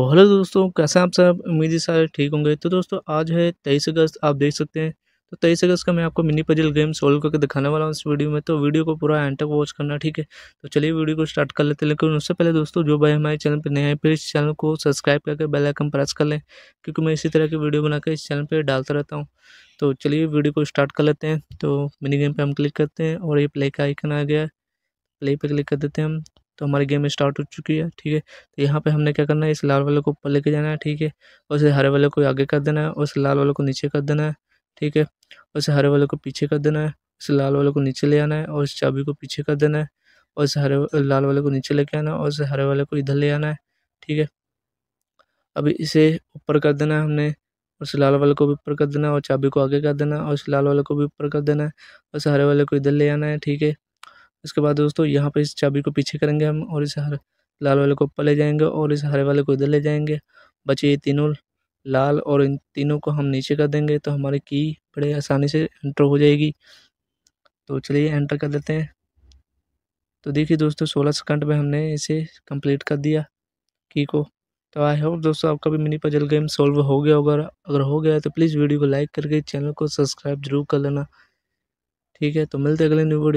तो हेलो दोस्तों कैसे आप सब उम्मीद है सारे ठीक होंगे तो दोस्तों आज है तेईस अगस्त आप देख सकते हैं तो तेईस अगस्त का मैं आपको मिनी पजल गेम सोल्व करके दिखाने वाला हूँ इस वीडियो में तो वीडियो को पूरा एंड तक वॉच करना ठीक है तो चलिए वीडियो को स्टार्ट कर लेते हैं लेकिन उससे पहले दोस्तों जो भाई हमारे चैनल पर नए हैं फिर इस चैनल को सब्सक्राइब करके बेलाइकन प्रेस कर लें क्योंकि मैं इसी तरह की वीडियो बनाकर इस चैनल पर डालता रहता हूँ तो चलिए वीडियो को स्टार्ट कर लेते हैं तो मिनी गेम पर हम क्लिक करते हैं और ये प्ले का आइकन आ गया प्ले पर क्लिक कर देते हैं हम तो हमारी गेम स्टार्ट हो चुकी है ठीक है तो यहाँ पे हमने क्या करना है इस लाल वाले को ऊपर लेके जाना है ठीक है उसे हरे वाले को आगे कर देना है उस लाल वाले को नीचे कर देना है ठीक है उसे हरे वाले को पीछे कर देना है उस लाल वाले को नीचे ले आना है और उस चाबी को पीछे कर देना है और उस हरे लाल वाले को नीचे लेके आना है और उसे हरे वाले को इधर ले आना है ठीक है अभी इसे ऊपर कर देना है हमने उस लाल वाले को भी ऊपर कर देना है और चाबी को आगे कर देना है और उस लाल वाले को भी ऊपर कर देना है उस हरे वाले को इधर ले आना है ठीक है इसके बाद दोस्तों यहाँ पर इस चाबी को पीछे करेंगे हम और इस हर लाल वाले को ऊपर ले जाएंगे और इस हरे वाले को इधर ले जाएंगे बचे ये तीनों लाल और इन तीनों को हम नीचे कर देंगे तो हमारी की बड़े आसानी से एंटर हो जाएगी तो चलिए एंटर कर देते हैं तो देखिए दोस्तों सोलह सेकंड में हमने इसे कंप्लीट कर दिया की को तो आई होप दोस्तों आपका भी मिनी पजल गेम सॉल्व हो गया होगा अगर हो गया तो प्लीज़ वीडियो को लाइक करके चैनल को सब्सक्राइब जरूर कर लेना ठीक है तो मिलते अगले न्यू वीडियो